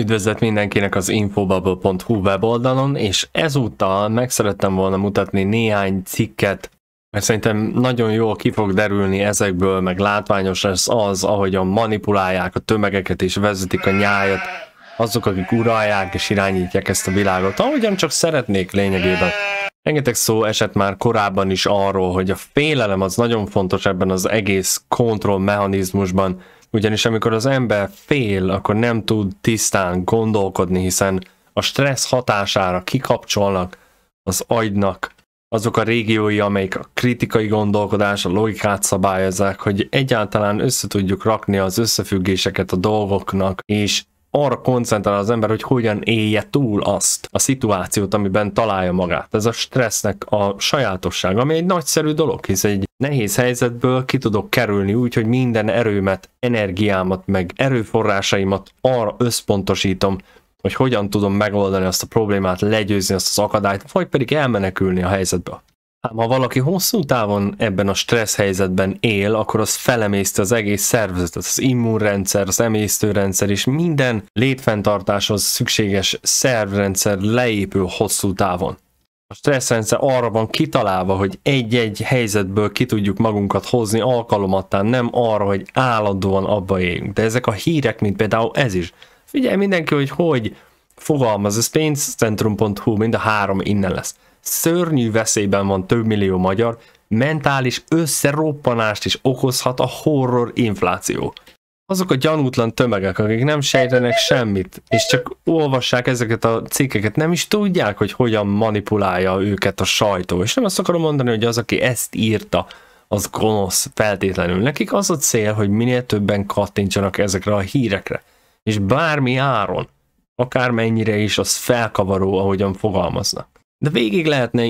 Üdvözlet mindenkinek az infobubble.hu weboldalon, és ezúttal meg szerettem volna mutatni néhány cikket, mert szerintem nagyon jól ki fog derülni ezekből, meg látványos lesz az, ahogyan manipulálják a tömegeket és vezetik a nyájat azok, akik uralják és irányítják ezt a világot, ahogyan csak szeretnék lényegében. Rengeteg szó esett már korábban is arról, hogy a félelem az nagyon fontos ebben az egész kontrollmechanizmusban, mechanizmusban, ugyanis amikor az ember fél, akkor nem tud tisztán gondolkodni, hiszen a stressz hatására kikapcsolnak az agynak azok a régiói, amelyik a kritikai gondolkodás, a logikát szabályozzák, hogy egyáltalán össze tudjuk rakni az összefüggéseket a dolgoknak, és arra koncentrál az ember, hogy hogyan élje túl azt a szituációt, amiben találja magát. Ez a stressznek a sajátosság, ami egy nagyszerű dolog, hisz egy nehéz helyzetből ki tudok kerülni úgy, hogy minden erőmet, energiámat, meg erőforrásaimat arra összpontosítom, hogy hogyan tudom megoldani azt a problémát, legyőzni azt az akadályt, vagy pedig elmenekülni a helyzetből. Ám hát, ha valaki hosszú távon ebben a stressz helyzetben él, akkor az felemészti az egész szervezetet, az immunrendszer, az emésztőrendszer és minden létfenntartáshoz szükséges szervrendszer leépül hosszú távon. A stresszrendszer arra van kitalálva, hogy egy-egy helyzetből ki tudjuk magunkat hozni alkalomattán, nem arra, hogy állandóan abba éljünk. De ezek a hírek, mint például ez is. Figyelj mindenki, hogy hogy fogalmaz, ez pénzcentrum.hu, mind a három innen lesz szörnyű veszélyben van több millió magyar, mentális összeroppanást is okozhat a horror infláció. Azok a gyanútlan tömegek, akik nem sejtenek semmit, és csak olvassák ezeket a cikkeket, nem is tudják, hogy hogyan manipulálja őket a sajtó. És nem azt akarom mondani, hogy az, aki ezt írta, az gonosz feltétlenül. Nekik az a cél, hogy minél többen kattintsanak ezekre a hírekre. És bármi áron, akármennyire is, az felkavaró, ahogyan fogalmaznak. De végig lehetne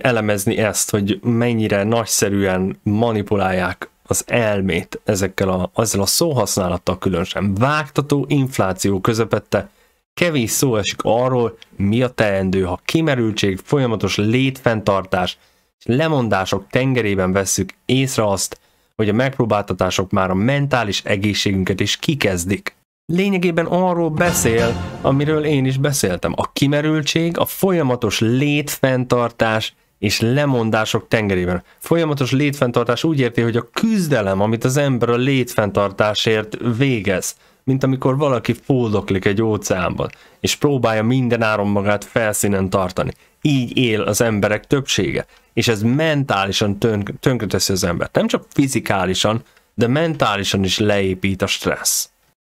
elemezni ezt, hogy mennyire nagyszerűen manipulálják az elmét ezekkel a, ezzel a szóhasználattal különösen. Vágtató infláció közepette kevés szó esik arról, mi a teendő, ha kimerültség, folyamatos létfenntartás és lemondások tengerében vesszük észre azt, hogy a megpróbáltatások már a mentális egészségünket is kikezdik lényegében arról beszél, amiről én is beszéltem. A kimerültség, a folyamatos létfenntartás és lemondások tengerében. Folyamatos létfenntartás úgy érti, hogy a küzdelem, amit az ember a létfenntartásért végez, mint amikor valaki fódoklik egy óceánban, és próbálja minden áron magát felszínen tartani. Így él az emberek többsége, és ez mentálisan tönkreteszi az embert. Nem csak fizikálisan, de mentálisan is leépít a stressz.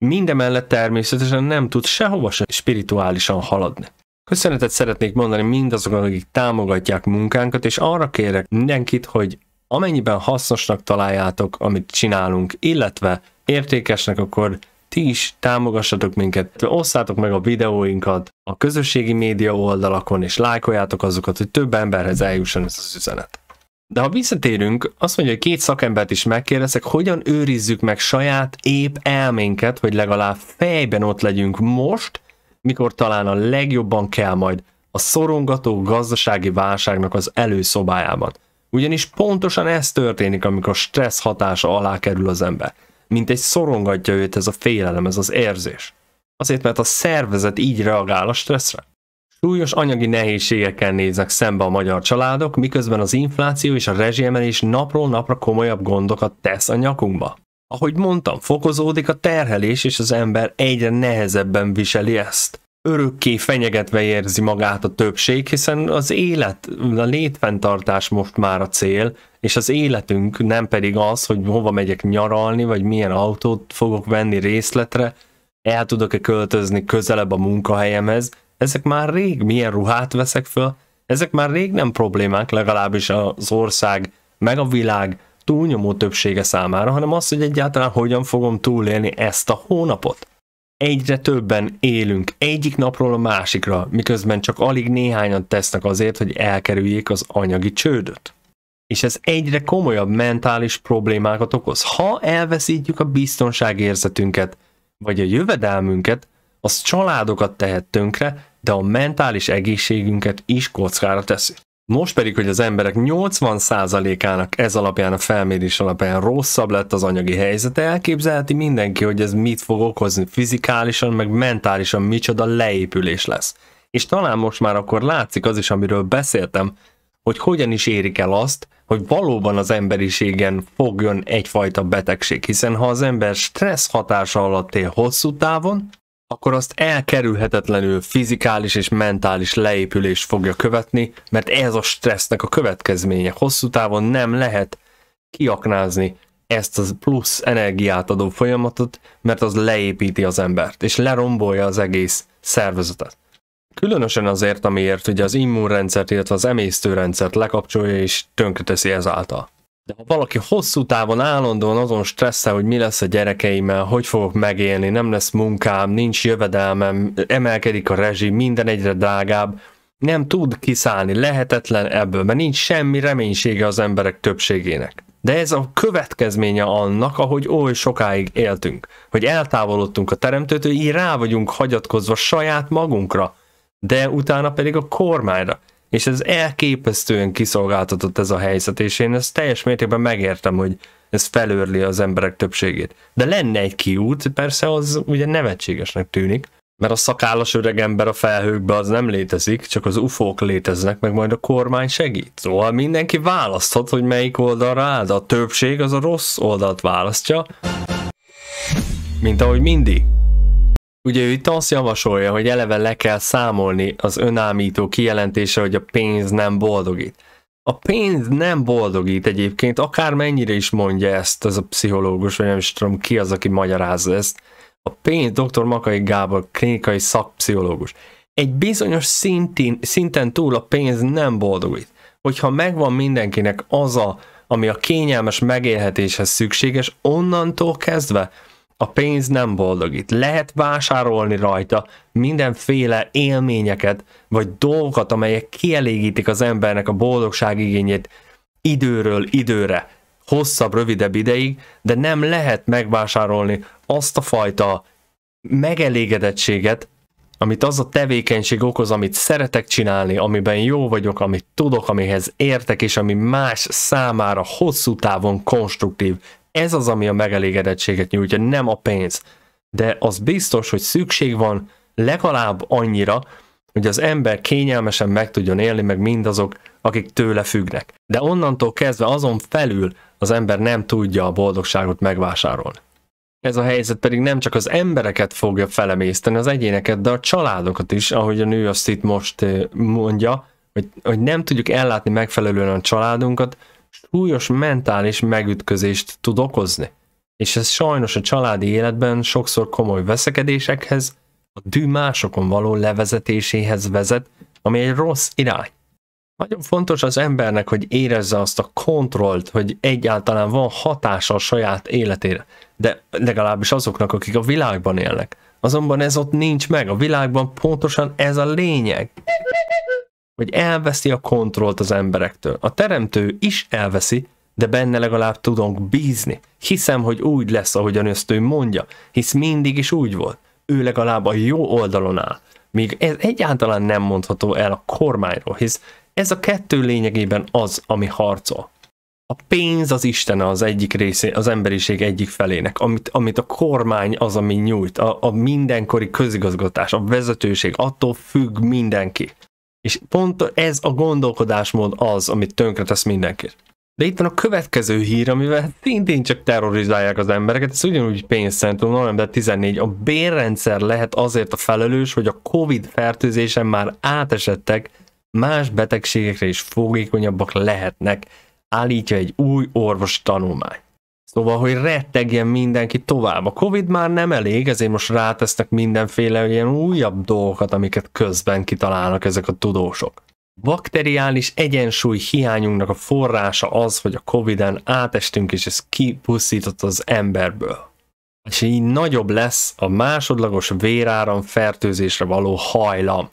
Mindemellett természetesen nem tud sehova se spirituálisan haladni. Köszönetet szeretnék mondani mindazoknak, akik támogatják munkánkat, és arra kérek mindenkit, hogy amennyiben hasznosnak találjátok, amit csinálunk, illetve értékesnek, akkor ti is támogassatok minket, osszátok meg a videóinkat a közösségi média oldalakon, és lájkoljátok azokat, hogy több emberhez eljusson ez az üzenet. De ha visszatérünk, azt mondja, hogy két szakembert is megkérdezek, hogyan őrizzük meg saját épp elménket, hogy legalább fejben ott legyünk most, mikor talán a legjobban kell majd a szorongató gazdasági válságnak az előszobájában. Ugyanis pontosan ez történik, amikor stressz hatása alá kerül az ember. Mint egy szorongatja őt ez a félelem, ez az érzés. Azért, mert a szervezet így reagál a stresszre. Súlyos anyagi nehézségekkel néznek szembe a magyar családok, miközben az infláció és a rezsiemelés napról napra komolyabb gondokat tesz a nyakunkba. Ahogy mondtam, fokozódik a terhelés, és az ember egyre nehezebben viseli ezt. Örökké fenyegetve érzi magát a többség, hiszen az élet, a létfenntartás most már a cél, és az életünk nem pedig az, hogy hova megyek nyaralni, vagy milyen autót fogok venni részletre, el tudok-e költözni közelebb a munkahelyemhez, ezek már rég milyen ruhát veszek föl, ezek már rég nem problémák, legalábbis az ország, meg a világ túlnyomó többsége számára, hanem az, hogy egyáltalán hogyan fogom túlélni ezt a hónapot. Egyre többen élünk egyik napról a másikra, miközben csak alig néhányan tesznek azért, hogy elkerüljék az anyagi csődöt. És ez egyre komolyabb mentális problémákat okoz. Ha elveszítjük a biztonságérzetünket, vagy a jövedelmünket, az családokat tehet tönkre, de a mentális egészségünket is kockára teszi. Most pedig, hogy az emberek 80%-ának ez alapján, a felmérés alapján rosszabb lett az anyagi helyzete, elképzelheti mindenki, hogy ez mit fog okozni fizikálisan, meg mentálisan micsoda leépülés lesz. És talán most már akkor látszik az is, amiről beszéltem, hogy hogyan is érik el azt, hogy valóban az emberiségen fogjon egyfajta betegség, hiszen ha az ember stressz hatása alatt él hosszú távon, akkor azt elkerülhetetlenül fizikális és mentális leépülés fogja követni, mert ez a stressznek a következménye. Hosszú távon nem lehet kiaknázni ezt a plusz energiát adó folyamatot, mert az leépíti az embert, és lerombolja az egész szervezetet. Különösen azért, amiért ugye az immunrendszert, illetve az emésztőrendszert lekapcsolja és tönkreteszi ezáltal. De ha valaki hosszú távon állandóan azon stresszel, hogy mi lesz a gyerekeimmel, hogy fogok megélni, nem lesz munkám, nincs jövedelmem, emelkedik a rezsi, minden egyre drágább, nem tud kiszállni, lehetetlen ebből, mert nincs semmi reménysége az emberek többségének. De ez a következménye annak, ahogy oly sokáig éltünk, hogy eltávolodtunk a teremtőtől, így rá vagyunk hagyatkozva saját magunkra, de utána pedig a kormányra. És ez elképesztően kiszolgáltatott ez a helyzet, és én ezt teljes mértékben megértem, hogy ez felőrli az emberek többségét. De lenne egy kiút, persze az ugye nevetségesnek tűnik, mert a szakállas öreg ember a felhőkbe az nem létezik, csak az ufók léteznek, meg majd a kormány segít. Szóval mindenki választhat, hogy melyik oldalra áll, de a többség az a rossz oldalt választja, mint ahogy mindig. Ugye ő itt azt javasolja, hogy eleve le kell számolni az önámító kijelentése, hogy a pénz nem boldogít. A pénz nem boldogít egyébként, akár mennyire is mondja ezt az a pszichológus, vagy nem is tudom ki az, aki magyarázza ezt. A pénz dr. Makai Gábor, klinikai szakpszichológus. Egy bizonyos szintén, szinten túl a pénz nem boldogít. Hogyha megvan mindenkinek az a, ami a kényelmes megélhetéshez szükséges, onnantól kezdve a pénz nem boldogít. Lehet vásárolni rajta mindenféle élményeket, vagy dolgokat, amelyek kielégítik az embernek a boldogság igényét időről időre, hosszabb, rövidebb ideig, de nem lehet megvásárolni azt a fajta megelégedettséget, amit az a tevékenység okoz, amit szeretek csinálni, amiben jó vagyok, amit tudok, amihez értek, és ami más számára hosszú távon konstruktív, ez az, ami a megelégedettséget nyújtja, nem a pénz. De az biztos, hogy szükség van legalább annyira, hogy az ember kényelmesen meg tudjon élni, meg mindazok, akik tőle függnek. De onnantól kezdve azon felül az ember nem tudja a boldogságot megvásárolni. Ez a helyzet pedig nem csak az embereket fogja felemészteni, az egyéneket, de a családokat is, ahogy a nő azt itt most eh, mondja, hogy, hogy nem tudjuk ellátni megfelelően a családunkat, súlyos mentális megütközést tud okozni. És ez sajnos a családi életben sokszor komoly veszekedésekhez, a dű másokon való levezetéséhez vezet, ami egy rossz irány. Nagyon fontos az embernek, hogy érezze azt a kontrollt, hogy egyáltalán van hatása a saját életére, de legalábbis azoknak, akik a világban élnek. Azonban ez ott nincs meg, a világban pontosan ez a lényeg hogy elveszi a kontrollt az emberektől. A teremtő is elveszi, de benne legalább tudunk bízni. Hiszem, hogy úgy lesz, ahogyan ezt ő mondja, hisz mindig is úgy volt. Ő legalább a jó oldalon áll. Míg ez egyáltalán nem mondható el a kormányról, hisz ez a kettő lényegében az, ami harcol. A pénz az istene az egyik része az emberiség egyik felének, amit, amit a kormány az, ami nyújt, a, a mindenkori közigazgatás, a vezetőség, attól függ mindenki. És pont ez a gondolkodásmód az, amit tönkretesz mindenkit. De itt van a következő hír, amivel szintén csak terrorizálják az embereket, ez ugyanúgy pénzcentrum, november 14. A bérrendszer lehet azért a felelős, hogy a Covid fertőzésen már átesettek, más betegségekre is fogékonyabbak lehetnek, állítja egy új orvos tanulmány. Szóval, hogy rettegjen mindenki tovább. A Covid már nem elég, ezért most rátesznek mindenféle ilyen újabb dolgokat, amiket közben kitalálnak ezek a tudósok. Bakteriális egyensúly hiányunknak a forrása az, hogy a Covid-en átestünk, és ez kipusztított az emberből. És így nagyobb lesz a másodlagos véráram fertőzésre való hajlam.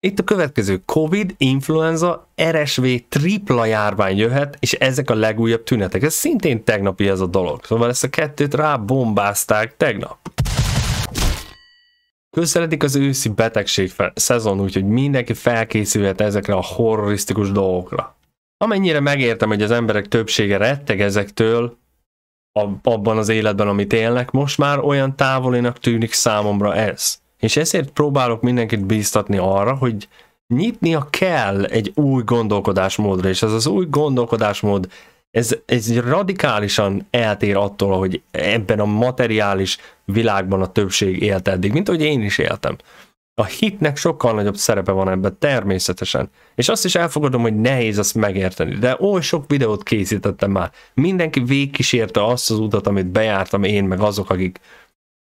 Itt a következő COVID, influenza, RSV tripla járvány jöhet, és ezek a legújabb tünetek. Ez szintén tegnapi ez a dolog. Szóval ezt a kettőt rábombázták tegnap. Közeledik az őszi betegség szezon, úgyhogy mindenki felkészülhet ezekre a horrorisztikus dolgokra. Amennyire megértem, hogy az emberek többsége retteg ezektől, abban az életben, amit élnek, most már olyan távolinak tűnik számomra ez. És ezért próbálok mindenkit bíztatni arra, hogy nyitnia kell egy új gondolkodásmódra, és ez az új gondolkodásmód, ez, ez radikálisan eltér attól, hogy ebben a materiális világban a többség élt eddig, mint ahogy én is éltem. A hitnek sokkal nagyobb szerepe van ebben, természetesen. És azt is elfogadom, hogy nehéz azt megérteni, de oly sok videót készítettem már. Mindenki végkísérte azt az utat, amit bejártam én, meg azok, akik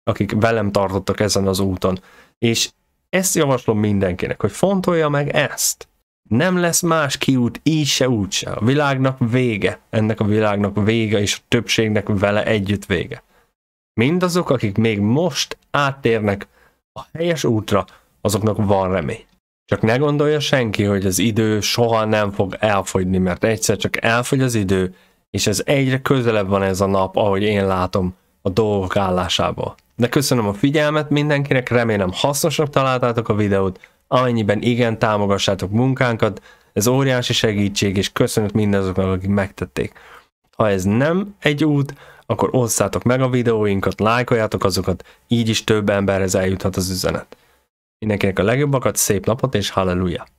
akik velem tartottak ezen az úton. És ezt javaslom mindenkinek, hogy fontolja meg ezt. Nem lesz más kiút, így se úgy se. A világnak vége, ennek a világnak vége, és a többségnek vele együtt vége. Mindazok, akik még most áttérnek a helyes útra, azoknak van remény. Csak ne gondolja senki, hogy az idő soha nem fog elfogyni, mert egyszer csak elfogy az idő, és ez egyre közelebb van ez a nap, ahogy én látom, a dolgok állásából. De köszönöm a figyelmet mindenkinek, remélem hasznosnak találtátok a videót, amennyiben igen, támogassátok munkánkat, ez óriási segítség, és köszönet mindazoknak, akik megtették. Ha ez nem egy út, akkor osszátok meg a videóinkat, lájkoljátok azokat, így is több emberhez eljuthat az üzenet. Mindenkinek a legjobbakat, szép napot és halleluja!